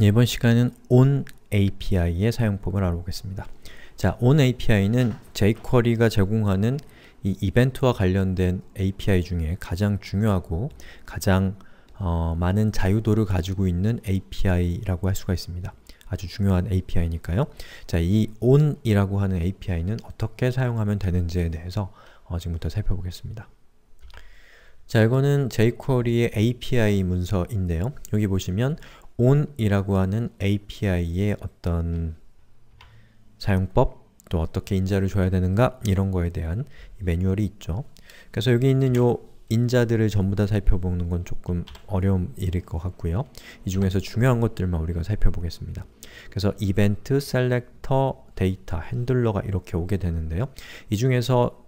이번 네 시간은 on API의 사용법을 알아보겠습니다. 자, on API는 jQuery가 제공하는 이 이벤트와 관련된 API 중에 가장 중요하고 가장 어, 많은 자유도를 가지고 있는 API라고 할 수가 있습니다. 아주 중요한 API니까요. 자, 이 on이라고 하는 API는 어떻게 사용하면 되는지에 대해서 어, 지금부터 살펴보겠습니다. 자, 이거는 jQuery의 API 문서인데요. 여기 보시면 on이라고 하는 API의 어떤 사용법 또 어떻게 인자를 줘야 되는가 이런 거에 대한 매뉴얼이 있죠. 그래서 여기 있는 요 인자들을 전부 다 살펴보는 건 조금 어려운 일일 것 같고요. 이 중에서 중요한 것들만 우리가 살펴보겠습니다. 그래서 이벤트, 셀렉터, 데이터, 핸들러가 이렇게 오게 되는데요. 이 중에서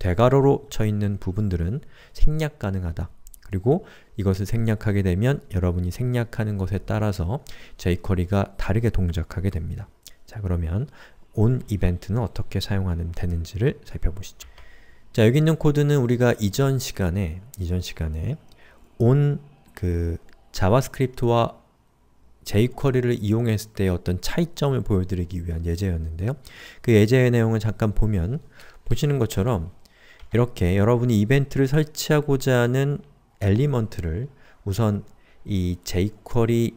대괄호로 쳐있는 부분들은 생략 가능하다. 그리고 이것을 생략하게 되면 여러분이 생략하는 것에 따라서 jQuery가 다르게 동작하게 됩니다. 자 그러면 on 이벤트는 어떻게 사용하면 되는지를 살펴보시죠. 자 여기 있는 코드는 우리가 이전 시간에 이전 시간에 on 그 자바스크립트와 jQuery를 이용했을 때의 어떤 차이점을 보여드리기 위한 예제였는데요. 그 예제의 내용을 잠깐 보면 보시는 것처럼 이렇게 여러분이 이벤트를 설치하고자 하는 엘리먼트를 우선 이 jQuery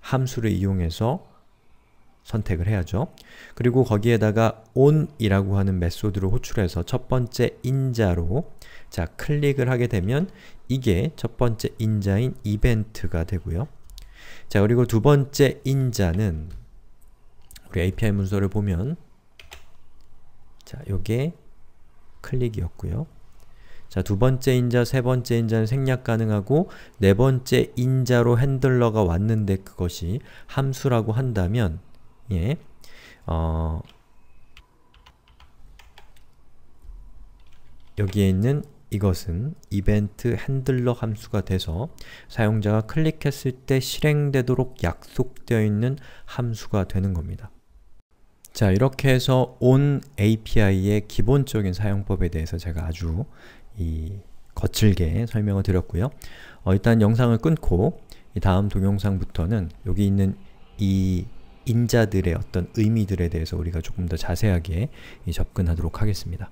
함수를 이용해서 선택을 해야죠. 그리고 거기에다가 on이라고 하는 메소드를 호출해서 첫 번째 인자로 자 클릭을 하게 되면 이게 첫 번째 인자인 이벤트가 되고요. 자 그리고 두 번째 인자는 우리 API 문서를 보면 자 요게 클릭이었고요. 자, 두 번째 인자, 세 번째 인자는 생략 가능하고 네 번째 인자로 핸들러가 왔는데 그것이 함수라고 한다면 예. 어, 여기에 있는 이것은 이벤트 핸들러 함수가 돼서 사용자가 클릭했을 때 실행되도록 약속되어 있는 함수가 되는 겁니다. 자, 이렇게 해서 on API의 기본적인 사용법에 대해서 제가 아주 이 거칠게 설명을 드렸고요. 어, 일단 영상을 끊고 이 다음 동영상부터는 여기 있는 이 인자들의 어떤 의미들에 대해서 우리가 조금 더 자세하게 접근하도록 하겠습니다.